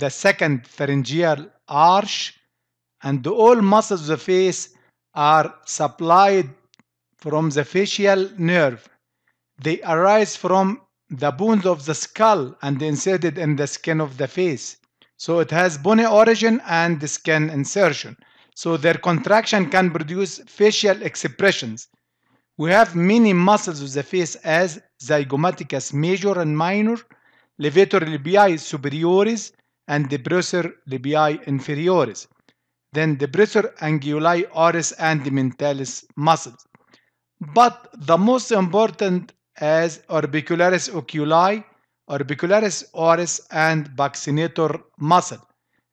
the second pharyngeal arch and all muscles of the face are supplied from the facial nerve. They arise from the bones of the skull and inserted in the skin of the face. So it has bony origin and skin insertion. So their contraction can produce facial expressions. We have many muscles of the face as zygomaticus major and minor, levator labii superioris, and depressor labii inferioris, then depressor anguli oris and mentalis muscles. But the most important as orbicularis oculi, orbicularis oris and vaccinator muscle.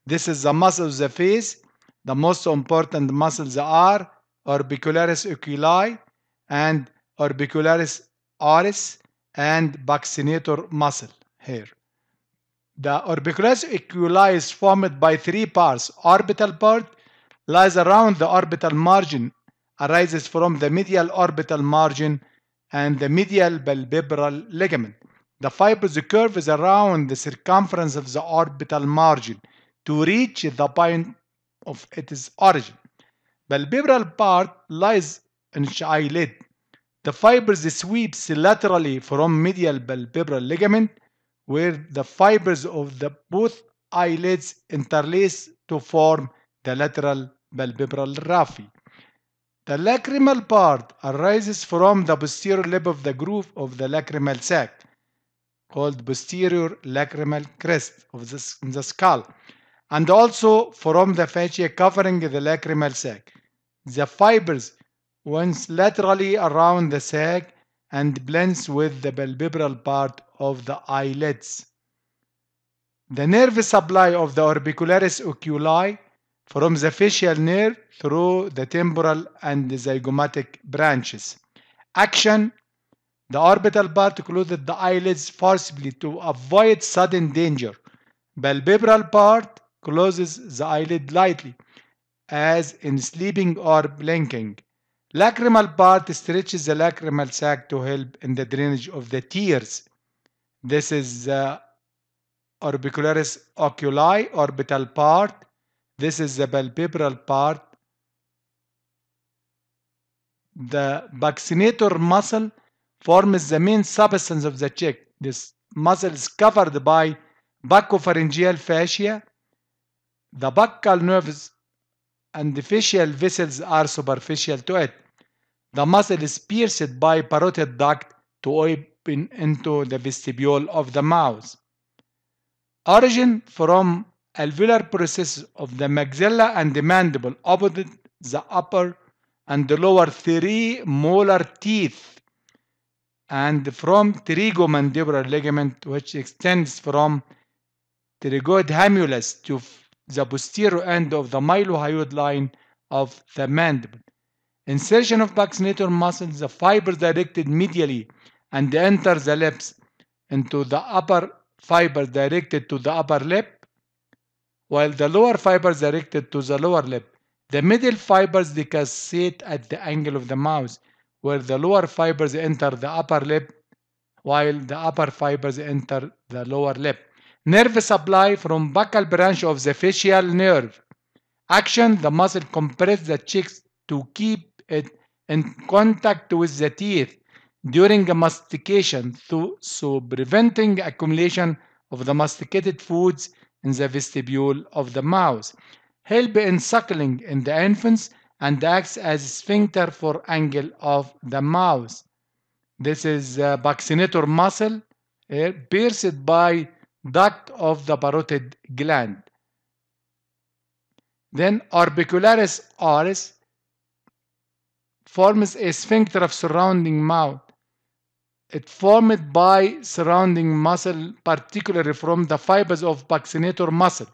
This is the muscle of the face. The most important muscles are orbicularis oculi and orbicularis oris and vaccinator muscle here. The orbicularis oculi is formed by three parts. Orbital part lies around the orbital margin, arises from the medial orbital margin and the medial palpebral ligament. The fibrous curve is around the circumference of the orbital margin to reach the point of its origin. Palpebral part lies enchialate. The fibers sweeps laterally from medial palpebral ligament where the fibers of the both eyelids interlace to form the lateral palpebral raphe. The lacrimal part arises from the posterior lip of the groove of the lacrimal sac, called posterior lacrimal crest of the, the skull, and also from the fascia covering the lacrimal sac. The fibers winds laterally around the sac and blends with the palpebral part of the eyelids. The nerve supply of the orbicularis oculi from the facial nerve through the temporal and the zygomatic branches. Action The orbital part closes the eyelids forcibly to avoid sudden danger. Palpebral part closes the eyelid lightly, as in sleeping or blinking. Lacrimal part stretches the lacrimal sac to help in the drainage of the tears. This is the uh, orbicularis oculi, orbital part. This is the palpebral part. The buccinator muscle forms the main substance of the cheek. This muscle is covered by buccopharyngeal fascia. The buccal nerves and the facial vessels are superficial to it. The muscle is pierced by parotid duct to into the vestibule of the mouth. Origin from alveolar processes of the maxilla and the mandible opposite the upper and the lower three molar teeth and from trigomandibular ligament which extends from pterygoid hamulus to the posterior end of the mylohyoid line of the mandible. Insertion of buccinator muscle, the fiber directed medially and enter the lips into the upper fibers directed to the upper lip, while the lower fibers directed to the lower lip. The middle fibers decussate at the angle of the mouth, where the lower fibers enter the upper lip, while the upper fibers enter the lower lip. Nerve supply from buccal branch of the facial nerve. Action, the muscle compress the cheeks to keep it in contact with the teeth during mastication, so, so preventing accumulation of the masticated foods in the vestibule of the mouth. Help in suckling in the infants and acts as sphincter for angle of the mouth. This is uh, buccinator muscle eh, pierced by duct of the parotid gland. Then orbicularis oris forms a sphincter of surrounding mouth it formed by surrounding muscle, particularly from the fibers of buccinator muscle.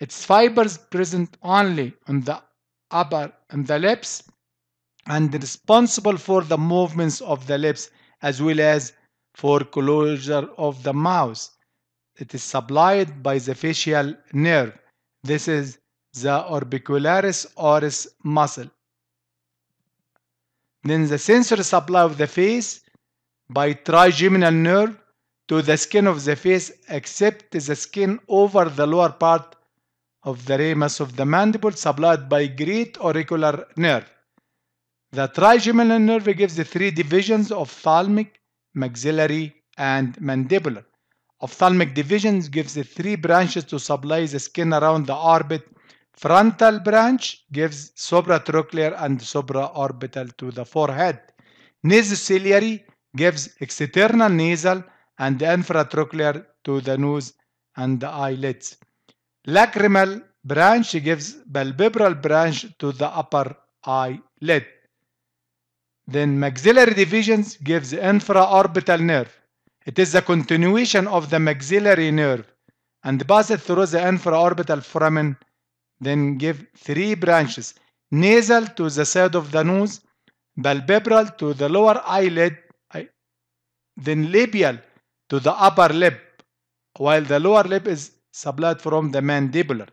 Its fibers present only on the upper and the lips and responsible for the movements of the lips as well as for closure of the mouth. It is supplied by the facial nerve. This is the orbicularis oris muscle. Then the sensory supply of the face by trigeminal nerve to the skin of the face except the skin over the lower part of the ramus of the mandible supplied by great auricular nerve. The trigeminal nerve gives the three divisions of thalamic, maxillary, and mandibular. Ophthalmic divisions gives the three branches to supply the skin around the orbit. Frontal branch gives supratrochlear and supraorbital to the forehead. Nasociliary gives external nasal and infratracheal to the nose and the eyelids. Lacrimal branch gives palpebral branch to the upper eyelid. Then maxillary divisions gives infraorbital nerve. It is a continuation of the maxillary nerve and passes through the infraorbital foramen. Then give three branches, nasal to the side of the nose, palpebral to the lower eyelid, then labial to the upper lip, while the lower lip is supplied from the mandibular.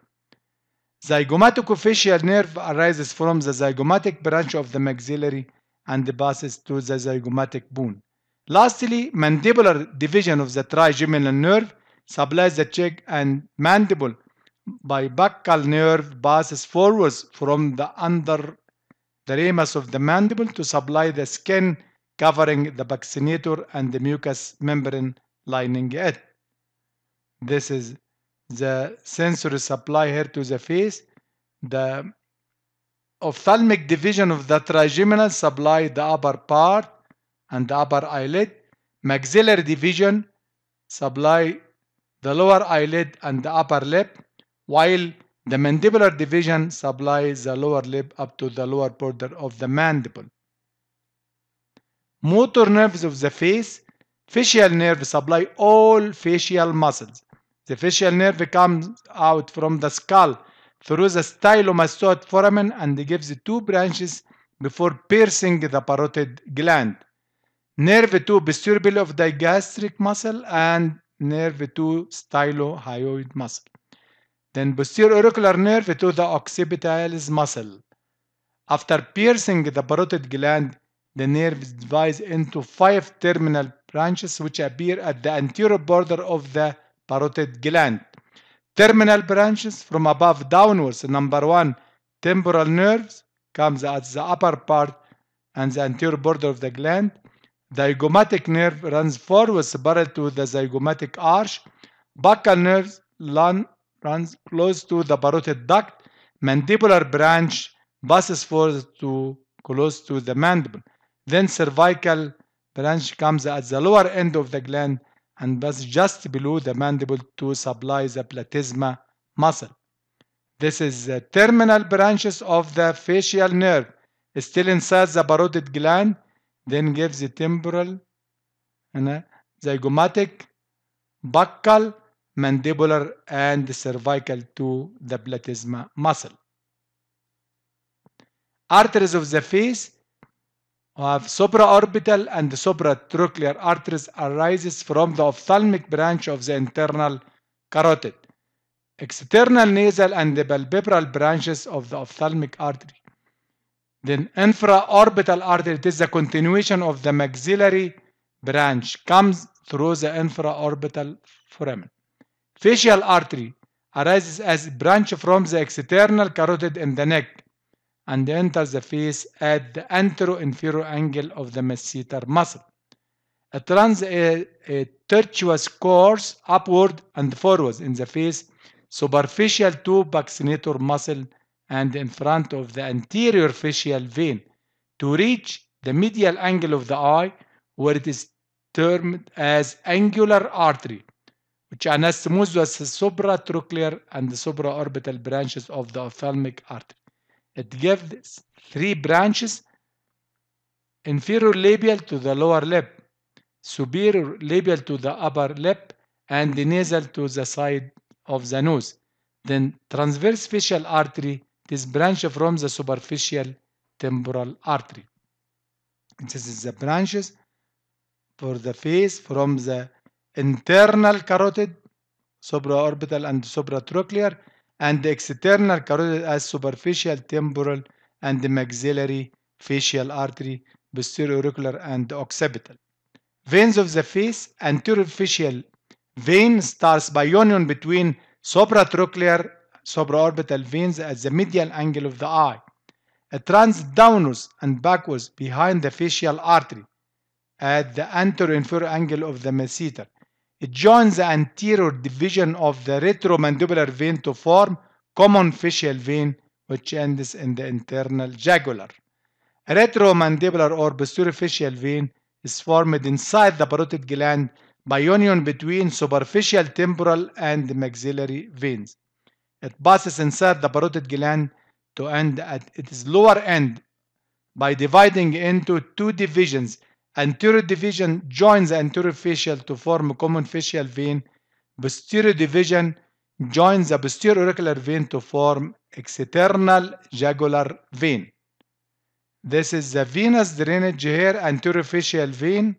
Zygomatic nerve arises from the zygomatic branch of the maxillary and passes to the zygomatic bone. Lastly, mandibular division of the trigeminal nerve supplies the cheek and mandible by buccal nerve passes forwards from the under the ramus of the mandible to supply the skin covering the vaccinator and the mucous membrane lining it. This is the sensory supply here to the face. The ophthalmic division of the trigeminal supply the upper part and the upper eyelid. Maxillary division supply the lower eyelid and the upper lip, while the mandibular division supplies the lower lip up to the lower border of the mandible motor nerves of the face, facial nerve supply all facial muscles. The facial nerve comes out from the skull through the stylomastoid foramen and gives two branches before piercing the parotid gland. Nerve 2 vestibule of the gastric muscle and nerve 2 stylohyoid muscle. Then posterior auricular nerve to the occipitalis muscle. After piercing the parotid gland, the nerves divide into five terminal branches which appear at the anterior border of the parotid gland. Terminal branches from above downwards, number one, temporal nerves comes at the upper part and the anterior border of the gland. The zygomatic nerve runs forwards parallel to the zygomatic arch. Buccal nerve lung runs close to the parotid duct. Mandibular branch passes forward to close to the mandible. Then cervical branch comes at the lower end of the gland and thus just below the mandible to supply the platysma muscle. This is the terminal branches of the facial nerve, still inside the parotid gland, then gives the temporal, and zygomatic, buccal, mandibular, and cervical to the platysma muscle. Arteries of the face of supraorbital and supratrochlear arteries arises from the ophthalmic branch of the internal carotid, external nasal and the palpebral branches of the ophthalmic artery. Then infraorbital artery, it is the continuation of the maxillary branch, comes through the infraorbital foramen. Facial artery arises as branch from the external carotid in the neck and enters the face at the anteroinferior inferior angle of the masseter muscle. It runs a, a tortuous course upward and forward in the face, superficial to buccinator muscle and in front of the anterior facial vein to reach the medial angle of the eye where it is termed as angular artery which anastomosis supratrochlear and the supraorbital branches of the ophthalmic artery. It gives three branches inferior labial to the lower lip, superior labial to the upper lip, and the nasal to the side of the nose. Then transverse facial artery This branch from the superficial temporal artery. This is the branches for the face from the internal carotid, supraorbital and supratrochlear and the external carotid as superficial temporal and maxillary facial artery, posterior auricular and occipital. Veins of the face, anterior facial vein starts by union between supratrochlear supraorbital veins at the medial angle of the eye. It runs downwards and backwards behind the facial artery at the anterior inferior angle of the masseter. It joins the anterior division of the retromandibular vein to form common facial vein which ends in the internal jugular. A retromandibular or facial vein is formed inside the parotid gland by union between superficial temporal and maxillary veins. It passes inside the parotid gland to end at its lower end by dividing into two divisions Anterior division joins the anterior facial to form a common facial vein. Posterior division joins the posterior auricular vein to form external jugular vein. This is the venous drainage here, anterior facial vein,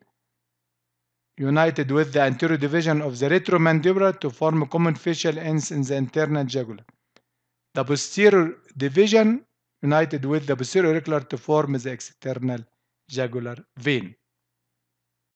united with the anterior division of the retromandibular to form a common facial ends in the internal jugular. The posterior division united with the posterior auricular to form the external jugular vein.